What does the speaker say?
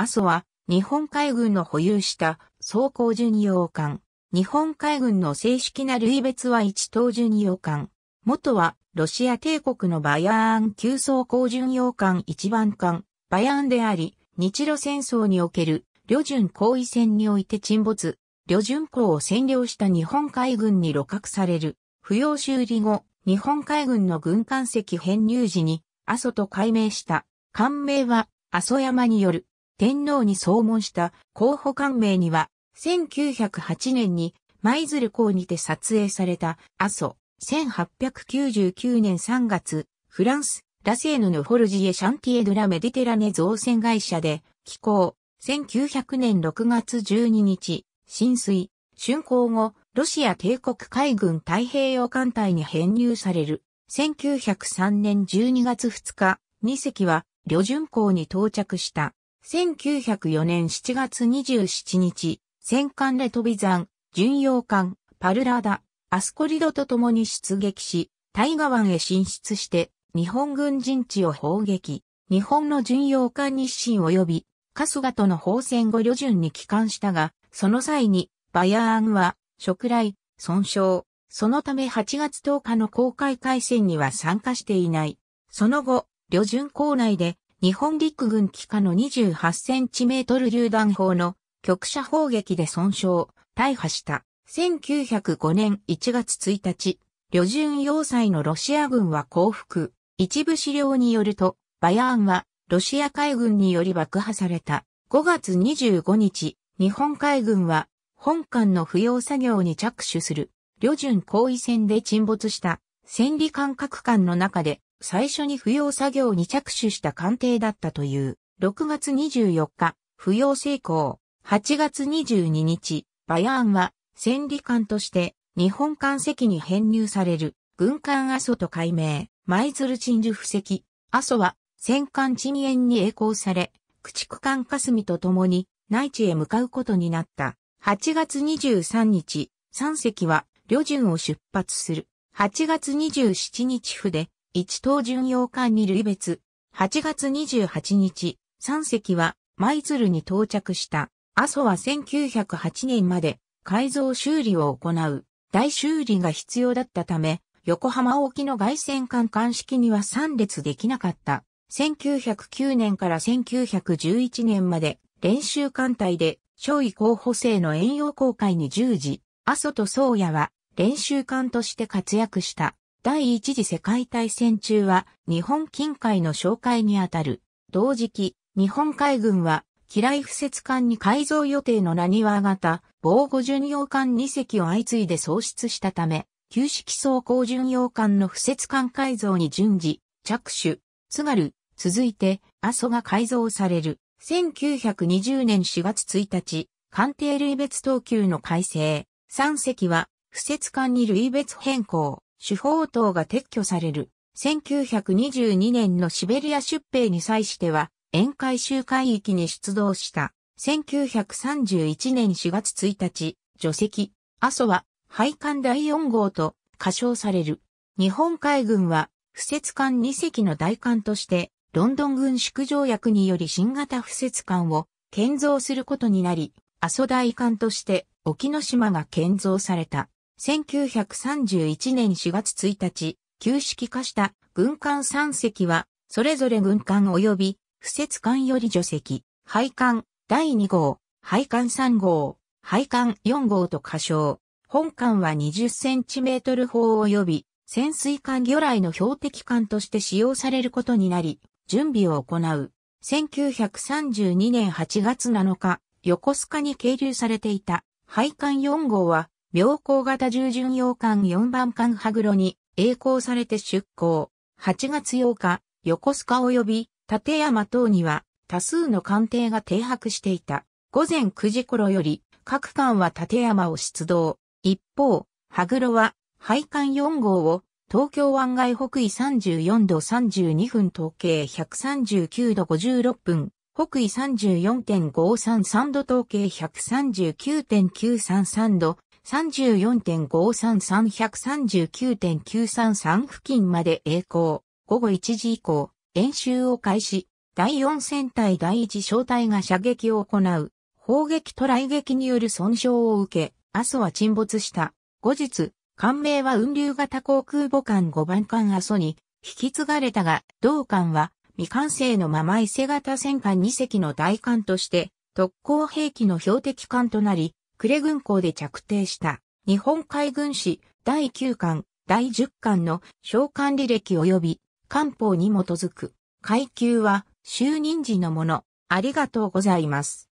阿蘇は日本海軍の保有した装甲巡洋艦。日本海軍の正式な類別は一等巡洋艦。元はロシア帝国のバヤーン級装甲巡洋艦一番艦、バヤーンであり、日露戦争における旅順行為戦において沈没、旅順港を占領した日本海軍に露獲される。不要修理後、日本海軍の軍艦籍編入時に、阿蘇と改名した。艦名は、阿蘇山による天皇に総問した候補官名には、1908年に舞鶴港にて撮影された阿蘇、1899年3月、フランス、ラセーヌのフォルジエ・シャンティエ・ドラ・メディテラネ造船会社で、寄港、1900年6月12日、浸水、竣工後、ロシア帝国海軍太平洋艦隊に編入される。1903年12月2日、2隻は、旅順港に到着した。1904年7月27日、戦艦レトビン、巡洋艦、パルラダ、アスコリドと共に出撃し、タイガ湾へ進出して、日本軍陣地を砲撃、日本の巡洋艦日清及び、春日との砲戦後旅順に帰還したが、その際に、バヤーンは、食雷、損傷、そのため8月10日の公開海戦には参加していない。その後、旅順港内で日本陸軍機下の28センチメートル榴弾砲の局射砲撃で損傷、大破した。1905年1月1日、旅順要塞のロシア軍は降伏。一部資料によると、バヤーンはロシア海軍により爆破された。5月25日、日本海軍は本艦の不要作業に着手する。旅順行為戦で沈没した戦利間隔艦の中で最初に扶養作業に着手した官邸だったという、6月24日、扶養成功、8月22日、バヤーンは、戦利官として、日本艦籍に編入される、軍艦阿蘇と改名、舞鶴鎮守布石、阿蘇は、戦艦鎮遠に栄光され、駆逐艦霞と共に、内地へ向かうことになった。8月23日、三隻は、旅順を出発する。8月27日府で、一等巡洋艦に類別。8月28日、3隻は舞鶴に到着した。阿蘇は1908年まで改造修理を行う。大修理が必要だったため、横浜沖の外線艦艦式には3列できなかった。1909年から1911年まで練習艦隊で小尉候補生の遠洋航海に従事、阿蘇と宗谷は練習艦として活躍した。第一次世界大戦中は日本近海の紹介にあたる。同時期、日本海軍は機雷不設艦に改造予定のラニワ型防護巡洋艦2隻を相次いで喪失したため、旧式装甲巡洋艦の不設艦改造に順次、着手、津軽、続いて、阿蘇が改造される。1920年4月1日、艦艇類別等級の改正、3隻は、不設艦に類別変更。主砲塔が撤去される。1922年のシベリア出兵に際しては、宴会集会域に出動した。1931年4月1日、除籍、阿蘇は、配管第4号と、仮称される。日本海軍は、不設艦2隻の大艦として、ロンドン軍縮条約により新型不設艦を建造することになり、阿蘇大艦として、沖ノ島が建造された。1931年4月1日、旧式化した軍艦3隻は、それぞれ軍艦及び、不設艦より除籍、配艦第2号、配艦3号、配艦4号と仮称。本艦は20センチメートル砲及び、潜水艦魚雷の標的艦として使用されることになり、準備を行う。1932年8月7日、横須賀に係留されていた配艦4号は妙高型従巡洋艦4番艦グロに栄光されて出港。8月8日、横須賀及び立山等には多数の艦艇が停泊していた。午前9時頃より各艦は立山を出動。一方、ハグロは配艦4号を東京湾外北緯34度32分統計139度56分、北緯34.533度統計139.933度、34.533139.933付近まで栄光。午後1時以降、演習を開始。第4戦隊第1小隊が射撃を行う。砲撃と雷撃による損傷を受け、阿蘇は沈没した。後日、艦名は雲流型航空母艦5番艦阿蘇に引き継がれたが、同艦は未完成のまま伊勢型戦艦2隻の大艦として特攻兵器の標的艦となり、呉軍港で着底した日本海軍史第9巻、第10巻の召喚履歴及び官報に基づく階級は就任時のもの。ありがとうございます。